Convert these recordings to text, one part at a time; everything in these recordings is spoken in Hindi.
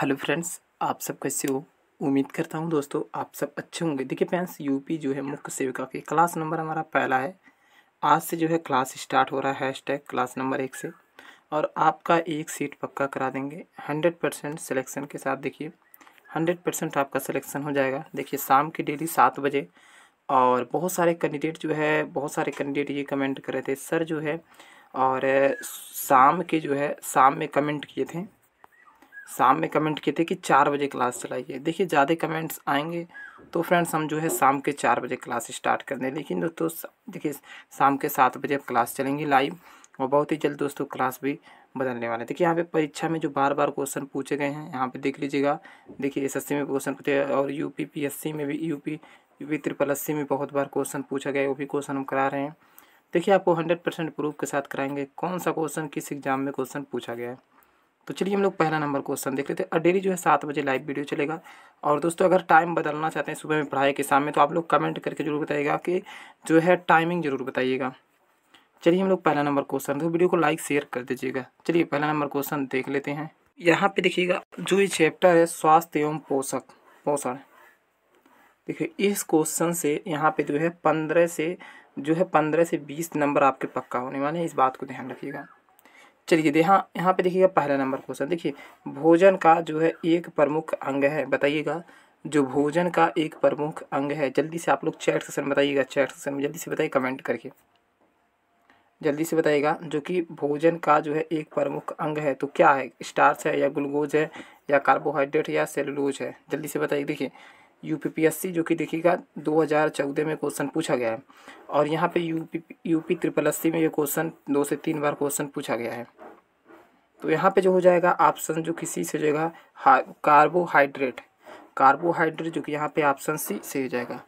हेलो फ्रेंड्स आप सब कैसे हो उम्मीद करता हूँ दोस्तों आप सब अच्छे होंगे देखिए फ्रेंड्स यूपी जो है मुख्य सेविका की क्लास नंबर हमारा पहला है आज से जो है क्लास स्टार्ट हो रहा है हैशटैग क्लास नंबर एक से और आपका एक सीट पक्का करा देंगे हंड्रेड परसेंट सिलेक्शन के साथ देखिए हंड्रेड परसेंट आपका सिलेक्शन हो जाएगा देखिए शाम की डेली सात बजे और बहुत सारे कैंडिडेट जो है बहुत सारे कैंडिडेट ये कमेंट कर रहे थे सर जो है और शाम के जो है शाम में कमेंट किए थे शाम में कमेंट किए थे कि चार बजे क्लास चलाइए देखिए ज़्यादा कमेंट्स आएंगे तो फ्रेंड्स हम जो है शाम के चार बजे क्लास स्टार्ट कर दें लेकिन दोस्तों तो देखिए शाम के सात बजे क्लास चलेंगी लाइव और बहुत ही जल्द दोस्तों क्लास भी बदलने वाले देखिए यहाँ पे परीक्षा में जो बार बार क्वेश्चन पूछे गए हैं यहाँ पे देख लीजिएगा देखिए एसएससी में क्वेश्चन पूछे और यूपी पीएससी में भी यूपी पी ट्रिपल एस में बहुत बार क्वेश्चन पूछा गया वो भी क्वेश्चन हम करा रहे हैं देखिए आपको हंड्रेड परसेंट प्रूफ के साथ कराएंगे कौन सा क्वेश्चन किस एग्जाम में क्वेश्चन पूछा गया है तो चलिए हम लोग पहला नंबर क्वेश्चन देख लेते हैं तो डेली जो है सात बजे लाइव वीडियो चलेगा और दोस्तों अगर टाइम बदलना चाहते हैं सुबह में पढ़ाई के सामने तो आप लोग कमेंट करके जरूर बताइएगा कि जो है टाइमिंग जरूर बताइएगा चलिए हम लोग पहला नंबर क्वेश्चन तो वीडियो को लाइक शेयर कर दीजिएगा चलिए पहला नंबर क्वेश्चन देख लेते हैं यहाँ पे देखिएगा जो ये चैप्टर है स्वास्थ्य एवं पोषक पोषण देखिए इस क्वेश्चन से यहाँ पे जो है पंद्रह से जो है पंद्रह से बीस नंबर आपके पक्का होने वाले हैं इस बात को ध्यान रखिएगा चलिए दे हाँ, यहाँ पे देखिएगा पहला नंबर क्वेश्चन देखिए भोजन का जो है एक प्रमुख अंग है बताइएगा जो भोजन का एक प्रमुख अंग है जल्दी से आप लोग चैट सेशन में बताइएगा चैट सेशन में जल्दी से बताइए कमेंट करके जल्दी से बताइएगा जो कि भोजन का जो है एक प्रमुख अंग है तो क्या है स्टार्च है या ग्लूकोज है या कार्बोहाइड्रेट या सेलुलोज है जल्दी से बताइए देखिए यूपीपीएससी जो कि देखिएगा 2014 में क्वेश्चन पूछा गया है और यहाँ पे यूपी यूपी ट्रिपल एस में ये क्वेश्चन दो से तीन बार क्वेश्चन पूछा गया है तो यहाँ पे जो हो जाएगा ऑप्शन जो किसी से जाएगा कार्बोहाइड्रेट कार्बोहाइड्रेट जो कि यहाँ पे ऑप्शन सी से हो जाएगा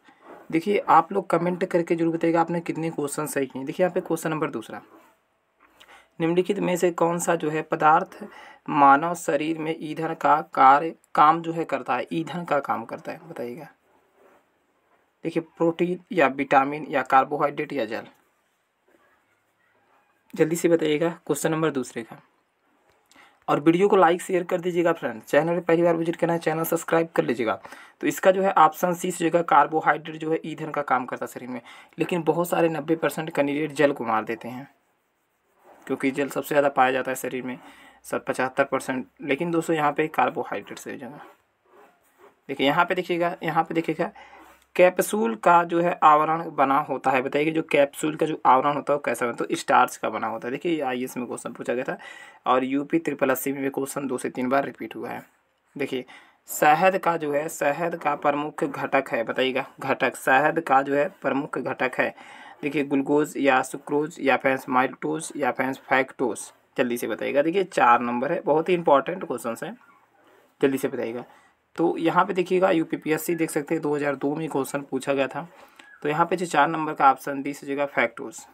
देखिए आप लोग कमेंट करके जरूर बताइएगा आपने कितने क्वेश्चन सही किए देखिए यहाँ पे क्वेश्चन नंबर दूसरा निम्नलिखित में से कौन सा जो है पदार्थ मानव शरीर में ईंधन का कार्य काम जो है करता है ईंधन का काम करता है बताइएगा देखिए प्रोटीन या विटामिन या कार्बोहाइड्रेट या जल जल्दी से बताइएगा क्वेश्चन नंबर दूसरे का और वीडियो को लाइक शेयर कर दीजिएगा फ्रेंड चैनल पर पहली बार विजिट करना है चैनल सब्सक्राइब कर लीजिएगा तो इसका जो है ऑप्शन सी से जगह कार्बोहाइड्रेट जो है ईंधन का काम करता है शरीर में लेकिन बहुत सारे नब्बे परसेंट कैंडिडेट जल को मार देते हैं क्योंकि जल सबसे ज़्यादा पाया जाता है शरीर में सब पचहत्तर परसेंट लेकिन दोस्तों यहाँ पे कार्बोहाइड्रेट है जगह देखिए यहाँ पे देखिएगा यहाँ पे देखिएगा कैप्सूल का जो है आवरण बना होता है बताइए कि जो कैप्सूल का जो आवरण होता है वो कैसा बना है तो स्टार्च का बना होता है देखिए आई एस में क्वेश्चन पूछा गया था और यूपी त्रिपल अस्सी में भी क्वेश्चन दो से तीन बार रिपीट हुआ है देखिए शहद का जो है शहद का प्रमुख घटक है बताइएगा घटक शहद का जो है प्रमुख घटक है देखिए ग्लूकोज या सुक्रोज या फैंस माइल्टोज या फैंस फैक्टोज जल्दी से बताइएगा देखिए चार नंबर है बहुत ही इंपॉर्टेंट क्वेश्चन है जल्दी से बताइएगा तो यहाँ पे देखिएगा यू देख सकते हैं 2002 में क्वेश्चन पूछा गया था तो यहाँ पे जो चार नंबर का ऑप्शन बी से फैक्टोज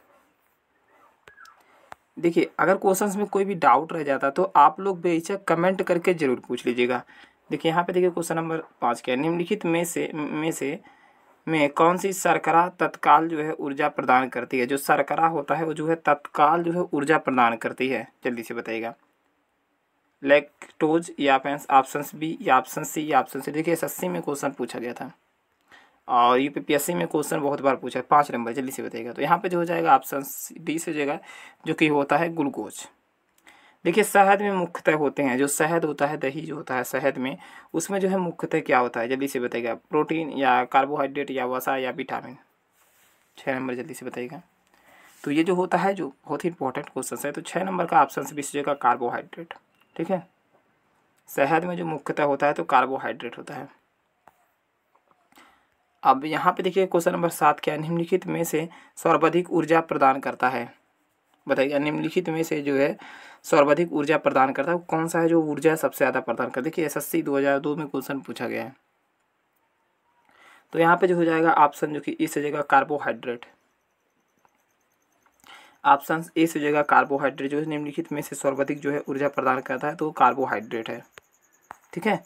देखिए अगर क्वेश्चन में कोई भी डाउट रह जाता तो आप लोग बेचक कमेंट करके ज़रूर पूछ लीजिएगा देखिए यहाँ पे देखिए क्वेश्चन नंबर पाँच क्या निम्नलिखित में से में से में कौन सी शर्करा तत्काल जो है ऊर्जा प्रदान करती है जो शर्करा होता है वो जो है तत्काल जो है ऊर्जा प्रदान करती है जल्दी से बताइएगा लेकटोज या ऑप्शन बी या ऑप्शन सी या ऑप्शन सी देखिए एस में क्वेश्चन पूछा गया था और यू पी में क्वेश्चन बहुत बार पूछा है पाँच नंबर जल्दी से बताइएगा तो यहाँ पे जो हो जाएगा ऑप्शन डी से जगह जो कि होता है ग्लूकोज देखिए शहद में मुख्यतः होते हैं जो शहद होता है दही जो होता है शहद में उसमें जो है मुख्यतः क्या होता है जल्दी से बताइएगा प्रोटीन या कार्बोहाइड्रेट या वसा या विटामिन छः नंबर जल्दी से बताइएगा तो ये जो होता है जो बहुत ही इंपॉर्टेंट क्वेश्चन है तो छः नंबर का ऑप्शन से बीस कार्बोहाइड्रेट ठीक है शहद में जो मुख्यतः होता है तो कार्बोहाइड्रेट होता है अब यहाँ पे देखिए क्वेश्चन नंबर सात क्या निम्नलिखित में से सर्वाधिक ऊर्जा प्रदान करता है बताइए निम्नलिखित में से जो है सर्वाधिक ऊर्जा प्रदान करता है कौन सा है जो ऊर्जा सबसे ज़्यादा प्रदान करता है देखिए एस हजार दो में क्वेश्चन पूछा गया है तो यहाँ पे जो हो जाएगा ऑप्शन जो कि से जगह कार्बोहाइड्रेट ऑप्शन ए से जगह कार्बोहाइड्रेट जो है निम्नलिखित में से सर्वाधिक जो है ऊर्जा प्रदान करता है तो कार्बोहाइड्रेट है ठीक है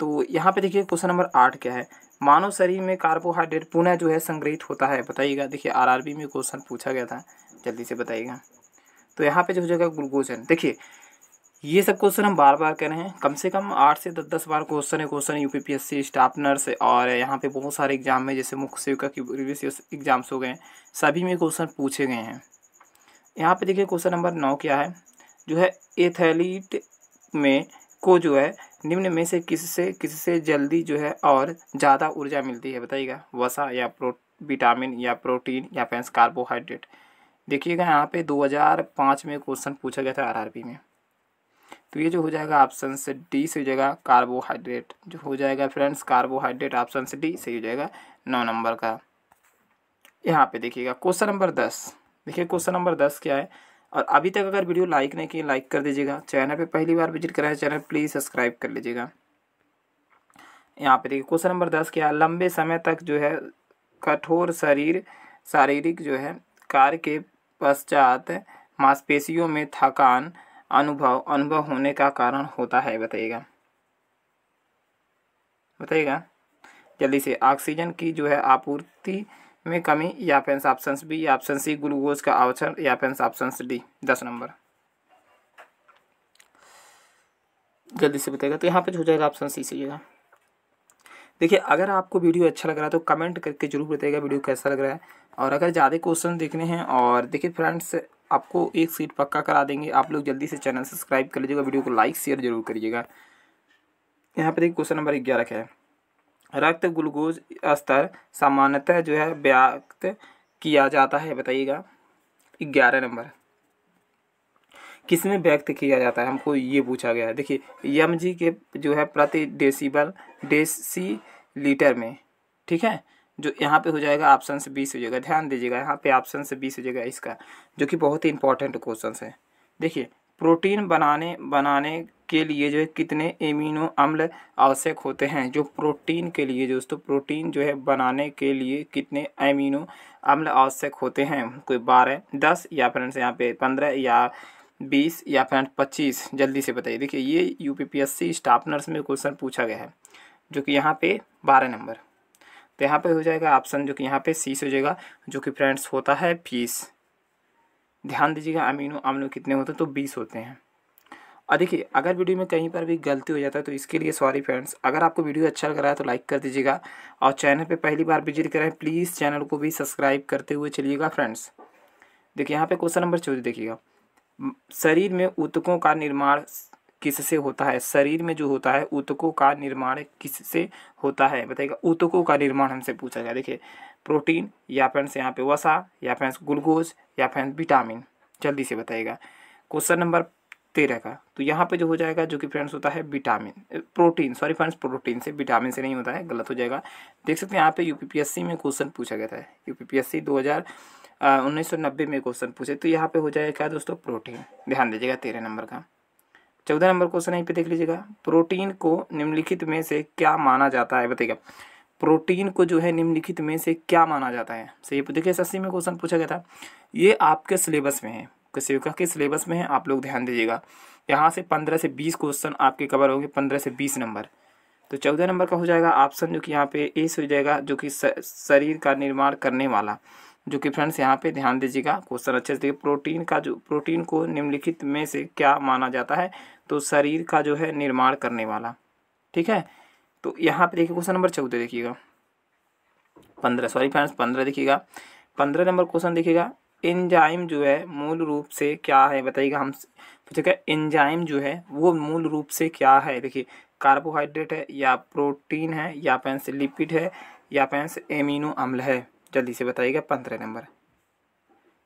तो यहाँ पे देखिए क्वेश्चन नंबर आठ क्या है मानव शरीर में कार्बोहाइड्रेट पुनः जो है संग्रहित होता है बताइएगा देखिए आरआरबी में क्वेश्चन पूछा गया था जल्दी से बताइएगा तो यहाँ पे जो हो जाएगा ग्लूकोजन देखिए ये सब क्वेश्चन हम बार बार कर रहे हैं कम से कम आठ से दस दस बार क्वेश्चन है question U P P S C staff nurse और यहाँ पे बहुत सारे एग्जाम में जैसे मुख्य सेविका की प्रीवियस एग्जाम्स हो गए हैं सभी में क्वेश्चन पूछे गए हैं यहाँ पे देखिए क्वेश्चन नंबर नौ क्या है जो है एथलीट में को जो है निम्न में से किस से किस से जल्दी जो है और ज़्यादा ऊर्जा मिलती है बताइएगा वसा या प्रो विटामिन या प्रोटीन या फैंस कार्बोहाइड्रेट देखिएगा यहाँ पे 2005 में क्वेश्चन पूछा गया था आरआरबी में तो ये जो हो जाएगा ऑप्शन से डी से हो जाएगा कार्बोहाइड्रेट जो हो जाएगा फ्रेंड्स कार्बोहाइड्रेट ऑप्शन से डी से हो जाएगा नौ नंबर का यहाँ पे देखिएगा क्वेश्चन नंबर दस देखिए क्वेश्चन नंबर दस क्या है और अभी तक अगर वीडियो लाइक नहीं किए लाइक कर दीजिएगा चैनल पर पहली बार विजिट करा है चैनल प्लीज़ सब्सक्राइब कर लीजिएगा यहाँ पे देखिए क्वेश्चन नंबर दस क्या है लंबे समय तक जो है कठोर शरीर शारीरिक जो है कार्य के पश्चात मांसपेशियों में थकान अनुभव अनुभव होने का कारण होता है बताइएगा बताइएगा जल्दी से ऑक्सीजन की जो है आपूर्ति में कमी या पेंस ऑप्शन बी या ऑप्शन सी ग्लूकोज का आवचन या पेंस ऑप्शन डी दस नंबर जल्दी से बताइएगा तो यहाँ पे जो हो जाएगा ऑप्शन सी सही देखिए अगर आपको वीडियो अच्छा लग रहा है तो कमेंट करके जरूर बताइएगा वीडियो कैसा लग रहा है और अगर ज़्यादा क्वेश्चन देखने हैं और देखिए फ्रेंड्स आपको एक सीट पक्का करा देंगे आप लोग जल्दी से चैनल सब्सक्राइब कर लीजिएगा वीडियो को लाइक शेयर जरूर करिएगा यहाँ पर देखिए क्वेश्चन नंबर ग्यारह का है रक्त ग्लूकोज स्तर सामान्यतः जो है व्यक्त किया जाता है बताइएगा ग्यारह नंबर किसमें व्यक्त किया जाता है हमको ये पूछा गया है देखिए यम जी के जो है प्रति डेसीबल डेसी लीटर में ठीक है जो यहाँ पे हो जाएगा ऑप्शन से बीस हो जाएगा ध्यान दीजिएगा यहाँ पे ऑप्शन से बीस हो जाएगा इसका जो कि बहुत ही इंपॉर्टेंट क्वेश्चन है देखिए प्रोटीन बनाने बनाने के लिए जो है कितने एमिनो अम्ल आवश्यक होते हैं जो प्रोटीन के लिए दोस्तों प्रोटीन जो है बनाने के लिए कितने एमिनो अम्ल आवश्यक होते हैं कोई बारह दस या फ्रेंड्स यहाँ पे पंद्रह या बीस या फिर पच्चीस जल्दी से बताइए देखिए ये U P P S C staff nurse में क्वेश्चन पूछा गया है जो कि यहाँ पे बारह नंबर तो यहाँ पे हो जाएगा ऑप्शन जो कि यहाँ पे सी से हो जाएगा जो कि फ्रेंड्स होता है फीस ध्यान दीजिएगा अमीनो अम्ल कितने होते हैं तो बीस होते हैं और देखिए अगर वीडियो में कहीं पर भी गलती हो जाता है तो इसके लिए सॉरी फ्रेंड्स अगर आपको वीडियो अच्छा लग रहा है तो लाइक कर दीजिएगा और चैनल पर पहली बार विजिट करें प्लीज़ चैनल को भी सब्सक्राइब करते हुए चलिएगा फ्रेंड्स देखिए यहाँ पे क्वेश्चन नंबर चौदह देखिएगा शरीर में ऊतकों का निर्माण किससे होता है शरीर में जो होता है ऊतकों का निर्माण किससे होता है बताइएगा ऊतकों का निर्माण हमसे पूछा गया देखिए प्रोटीन या से यहाँ पे वसा या फिर ग्लूकोज या फिर विटामिन जल्दी से बताइएगा क्वेश्चन नंबर तेरह का तो यहाँ पे जो हो जाएगा जो कि फ्रेंड्स होता है vitamin protein sorry friends protein से विटामिन से नहीं होता है गलत हो जाएगा देख सकते हैं यहाँ पे यूपीपीएससी में क्वेश्चन पूछा गया था यूपीपीएससी हज़ार उन्नीस में क्वेश्चन पूछे तो यहाँ पे हो जाएगा क्या दोस्तों प्रोटीन ध्यान दीजिएगा तेरह नंबर का चौदह नंबर क्वेश्चन यहीं पे देख लीजिएगा प्रोटीन को निम्नलिखित में से क्या माना जाता है बताइएगा प्रोटीन को जो है निम्नलिखित में से क्या माना जाता है सही देखिए एस में क्वेश्चन पूछा गया था ये आपके सिलेबस में है किसी के सिलेबस में है आप लोग ध्यान दीजिएगा यहाँ से पंद्रह से बीस क्वेश्चन आपके कवर होंगे पंद्रह से बीस नंबर तो चौदह नंबर का हो जाएगा ऑप्शन जो कि यहाँ पे एस हो जाएगा जो कि शरीर का निर्माण करने वाला जो कि फ्रेंड्स यहाँ पे ध्यान दीजिएगा क्वेश्चन अच्छे से देखिए प्रोटीन का जो प्रोटीन को निम्नलिखित में से क्या माना जाता है तो शरीर का जो है निर्माण करने वाला ठीक है तो यहाँ पे देखिए क्वेश्चन नंबर चौदह देखिएगा पंद्रह सॉरी फ्रेंड्स पंद्रह देखिएगा पंद्रह नंबर क्वेश्चन देखिएगा एंजाइम जो है मूल रूप से क्या है बताइएगा हम पूछेगा एंजाइम जो है वो मूल रूप से क्या है देखिए कार्बोहाइड्रेट है या प्रोटीन है या फैंस लिपिड है या फैंस एमिनो अम्ल है जल्दी से बताइएगा पंद्रह नंबर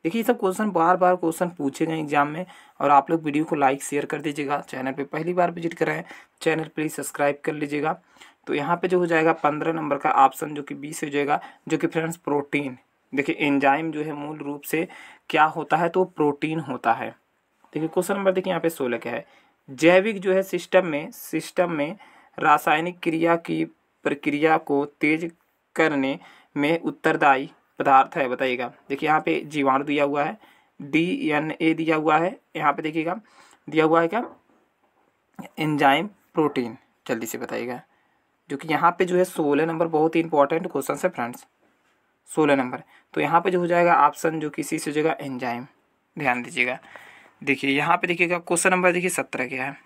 देखिए ये सब क्वेश्चन बार बार क्वेश्चन पूछे गए एग्जाम में और आप लोग वीडियो को लाइक शेयर कर दीजिएगा चैनल पे पहली बार विजिट हैं चैनल प्लीज़ सब्सक्राइब कर लीजिएगा तो यहाँ पे जो हो जाएगा पंद्रह नंबर का ऑप्शन जो कि बीस हो जाएगा जो कि फ्रेंड्स प्रोटीन देखिए एंजाइम जो है मूल रूप से क्या होता है तो प्रोटीन होता है देखिए क्वेश्चन नंबर देखिए यहाँ पे सोलह क्या है जैविक जो है सिस्टम में सिस्टम में रासायनिक क्रिया की प्रक्रिया को तेज करने में उत्तरदायी पदार्थ है बताइएगा देखिए यहाँ पे जीवाणु दिया हुआ है डी एन ए दिया हुआ है यहाँ पे देखिएगा दिया हुआ है क्या एंजाइम प्रोटीन जल्दी से बताइएगा जो कि यहाँ पे जो है सोलह नंबर बहुत ही इंपॉर्टेंट क्वेश्चन है फ्रेंड्स सोलह नंबर तो यहाँ पे जो हो जाएगा ऑप्शन जो किसी से हो जाएगा एंजाइम ध्यान दीजिएगा देखिए यहाँ पे देखिएगा क्वेश्चन नंबर देखिए सत्रह क्या है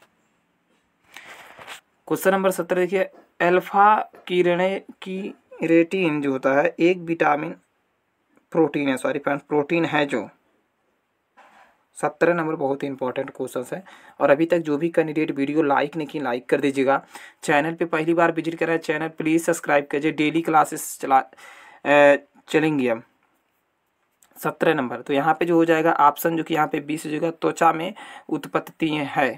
क्वेश्चन नंबर सत्रह देखिए अल्फा किरणें की रेटिन जो होता है एक विटामिन प्रोटीन है सॉरी फ्रेंड प्रोटीन है जो सत्रह नंबर बहुत ही इंपॉर्टेंट क्वेश्चन है और अभी तक जो भी कैंडिडेट वीडियो लाइक नहीं की लाइक कर दीजिएगा चैनल पे पहली बार विजिट कर रहे हैं चैनल प्लीज़ सब्सक्राइब कीजिए डेली क्लासेस चला चलेंगी हम सत्रह नंबर तो यहाँ पे जो हो जाएगा ऑप्शन जो कि यहाँ पे बीस हो जाएगा त्वचा में उत्पत्ति है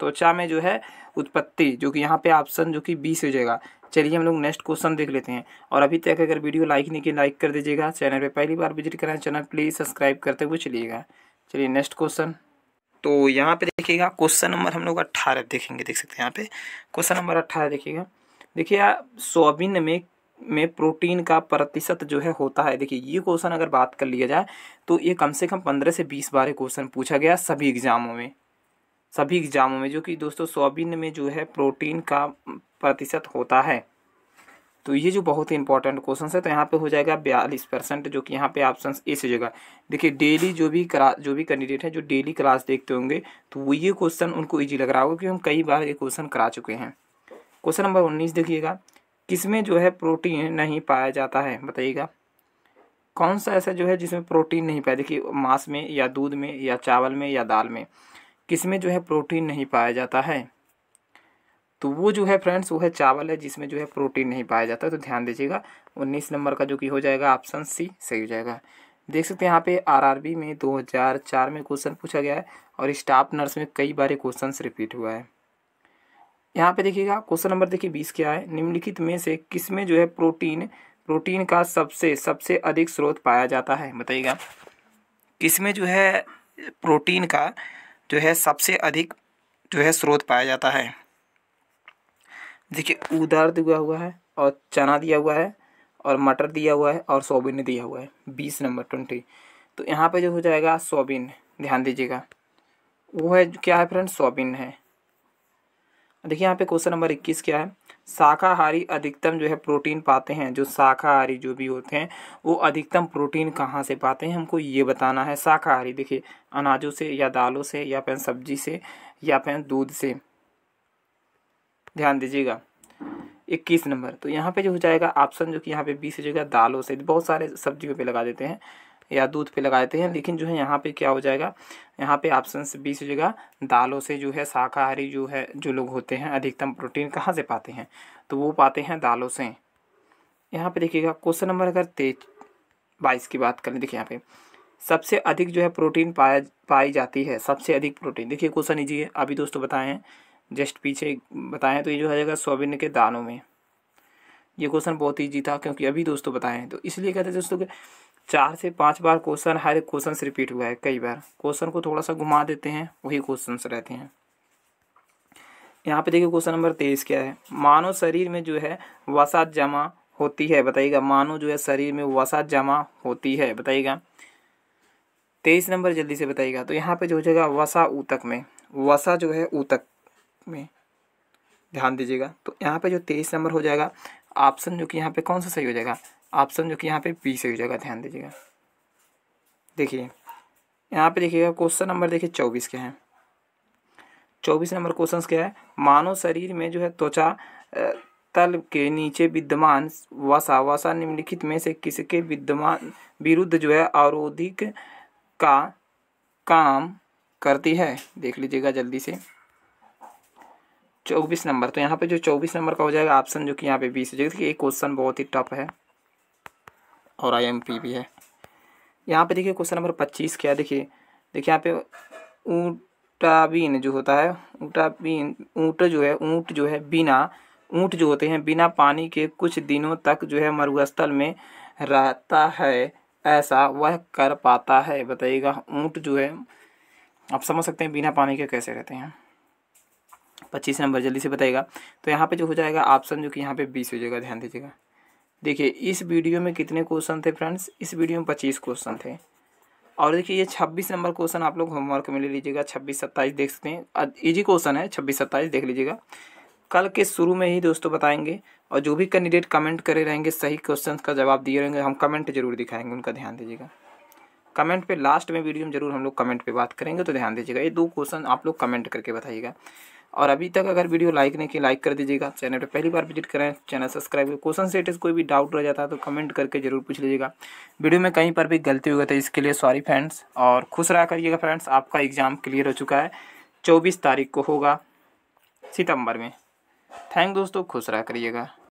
त्वचा में जो है उत्पत्ति जो कि यहाँ पे ऑप्शन जो कि बी से हो जाएगा चलिए हम लोग नेक्स्ट क्वेश्चन देख लेते हैं और अभी तक अगर वीडियो लाइक नहीं की लाइक कर दीजिएगा चैनल पे पहली बार विजिट करें चैनल प्लीज़ सब्सक्राइब करते हुए चलिएगा चलिए नेक्स्ट क्वेश्चन तो यहाँ पे देखिएगा क्वेश्चन नंबर हम लोग अट्ठारह देखेंगे देख सकते हैं यहाँ पे क्वेश्चन नंबर अट्ठारह देखिएगा देखिए सोयाबीन में में प्रोटीन का प्रतिशत जो है होता है देखिए ये क्वेश्चन अगर बात कर लिया जाए तो ये कम से कम पंद्रह से बीस बार क्वेश्चन पूछा गया सभी एग्जामों में सभी एग्ज़ामों में जो कि दोस्तों सोयाबीन में जो है प्रोटीन का प्रतिशत होता है तो ये जो बहुत ही इंपॉर्टेंट क्वेश्चन है तो यहाँ पे हो जाएगा बयालीस परसेंट जो कि यहाँ पे ऑप्शन ए से जगह देखिए डेली जो भी क्लास जो भी कैंडिडेट है जो डेली क्लास देखते होंगे तो वो ये क्वेश्चन उनको ईजी लग रहा होगा क्योंकि हम कई बार ये क्वेश्चन करा चुके हैं क्वेश्चन नंबर उन्नीस देखिएगा किसमें जो है प्रोटीन नहीं पाया जाता है बताइएगा कौन सा ऐसा जो है जिसमें प्रोटीन नहीं पाया देखिए मांस में या दूध में या चावल में या दाल में किसमें जो है प्रोटीन नहीं पाया जाता है तो वो जो है फ्रेंड्स वो है चावल है जिसमें जो है प्रोटीन नहीं पाया जाता तो ध्यान दीजिएगा उन्नीस नंबर का जो कि हो जाएगा ऑप्शन सी सही हो जाएगा देख सकते हैं यहाँ पे आरआरबी में 2004 में क्वेश्चन पूछा गया है और स्टाफ नर्स में कई बार क्वेश्चन रिपीट हुआ है यहाँ पे देखिएगा क्वेश्चन नंबर देखिए बीस क्या है निम्नलिखित में से किसमें जो है प्रोटीन प्रोटीन का सबसे सबसे अधिक स्रोत पाया जाता है बताइएगा किसमें जो है प्रोटीन का जो है सबसे अधिक जो है स्रोत पाया जाता है देखिए उदार दिया हुआ है और चना दिया हुआ है और मटर दिया हुआ है और सोबिन दिया हुआ है बीस नंबर ट्वेंटी तो यहाँ पे जो हो जाएगा सोबिन ध्यान दीजिएगा वो है क्या है फ्रेंड सोबिन है देखिए यहाँ पे क्वेश्चन नंबर इक्कीस क्या है शाकाहारी अधिकतम जो है प्रोटीन पाते हैं जो शाकाहारी जो भी होते हैं वो अधिकतम प्रोटीन कहाँ से पाते हैं हमको ये बताना है शाकाहारी देखिए अनाजों से या दालों से या फिर सब्जी से या फिर दूध से ध्यान दीजिएगा इक्कीस नंबर तो यहाँ पे जो हो जाएगा ऑप्शन जो कि यहाँ पे बीस हो जाएगा दालों से बहुत सारे सब्जियों पे लगा देते हैं या दूध पे लगा देते हैं लेकिन जो है यहाँ पे क्या हो जाएगा यहाँ पे ऑप्शन बीस हो जाएगा दालों से जो है शाकाहारी जो है जो लोग होते हैं अधिकतम प्रोटीन कहाँ से पाते हैं तो वो पाते हैं दालों से यहाँ पे देखिएगा क्वेश्चन नंबर अगर तेज बाईस की बात करें देखिए यहाँ पे सबसे अधिक जो है प्रोटीन पाया पाई जाती है सबसे अधिक प्रोटीन देखिए क्वेश्चन ईजी है अभी दोस्तों बताए हैं जस्ट पीछे बताएं तो ये जो है जाएगा सोयाबीन के दानों में ये क्वेश्चन बहुत ईजी था क्योंकि अभी दोस्तों बताएं तो इसलिए कहते हैं दोस्तों के चार से पांच बार क्वेश्चन हर एक क्वेश्चन रिपीट हुआ है कई बार क्वेश्चन को थोड़ा सा घुमा देते हैं वही क्वेश्चन रहते हैं यहाँ पे देखिए क्वेश्चन नंबर तेईस क्या है मानव शरीर में जो है वसात जमा होती है बताइएगा मानव जो है शरीर में वसा जमा होती है बताइएगा तेईस नंबर जल्दी से बताइएगा तो यहाँ पे जो हो जाएगा वसा ऊतक में वसा जो है ऊतक में ध्यान दीजिएगा तो यहाँ पे जो तेईस नंबर हो जाएगा ऑप्शन जो कि यहाँ पे कौन सा सही हो जाएगा ऑप्शन जो कि यहाँ पे पी से हो जाएगा ध्यान दीजिएगा देखिए यहाँ पे देखिएगा क्वेश्चन नंबर देखिए चौबीस के हैं चौबीस नंबर क्वेश्चन क्या है मानव शरीर में जो है त्वचा तल के नीचे विद्यमान वसा वसा निम्नलिखित में से किसके विद्यमान विरुद्ध जो है अवरोधिक का काम करती है देख लीजिएगा जल्दी से चौबीस नंबर तो यहाँ पे जो चौबीस नंबर का हो जाएगा ऑप्शन जो कि यहाँ पे बीस हो जाएगा देखिए एक क्वेश्चन बहुत ही टफ है और आईएमपी भी है यहाँ पे देखिए क्वेश्चन नंबर पच्चीस क्या देखिए देखिए यहाँ पे ऊँटाबीन जो होता है ऊँटाबीन ऊँट जो है ऊँट जो है बिना ऊँट जो होते हैं बिना पानी के कुछ दिनों तक जो है मरुस्थल में रहता है ऐसा वह कर पाता है बताइएगा ऊँट जो है आप समझ सकते हैं बिना पानी के कैसे रहते हैं पच्चीस नंबर जल्दी से बताइएगा तो यहाँ पे जो हो जाएगा ऑप्शन जो कि यहाँ पे बीस हो जाएगा ध्यान दीजिएगा देखिए इस वीडियो में कितने क्वेश्चन थे फ्रेंड्स इस वीडियो में पच्चीस क्वेश्चन थे और देखिए ये छब्बीस नंबर क्वेश्चन आप लोग होमवर्क में ले लीजिएगा छब्बीस सत्ताईस देख सकते हैं ईजी क्वेश्चन है छब्बीस सत्ताईस देख लीजिएगा कल के शुरू में ही दोस्तों बताएंगे और जो भी कैंडिडेट कमेंट करे रहेंगे सही क्वेश्चन का जवाब दिए रहेंगे हम कमेंट जरूर दिखाएंगे उनका ध्यान दीजिएगा कमेंट पे लास्ट में वीडियो में जरूर हम लोग कमेंट पे बात करेंगे तो ध्यान दीजिएगा ये दो क्वेश्चन आप लोग कमेंट करके बताइएगा और अभी तक अगर वीडियो लाइक नहीं की लाइक कर दीजिएगा चैनल पर पहली बार विजिट करें चैनल सब्सक्राइब करें क्वेश्चन से इस कोई भी डाउट रह जाता है तो कमेंट करके जरूर पूछ लीजिएगा वीडियो में कहीं पर भी गलती हो गई तो इसके लिए सॉरी फ्रेंड्स और खुश रहा करिएगा फ्रेंड्स आपका एग्ज़ाम क्लियर हो चुका है चौबीस तारीख को होगा सितंबर में थैंक दोस्तों खुश रहा करिएगा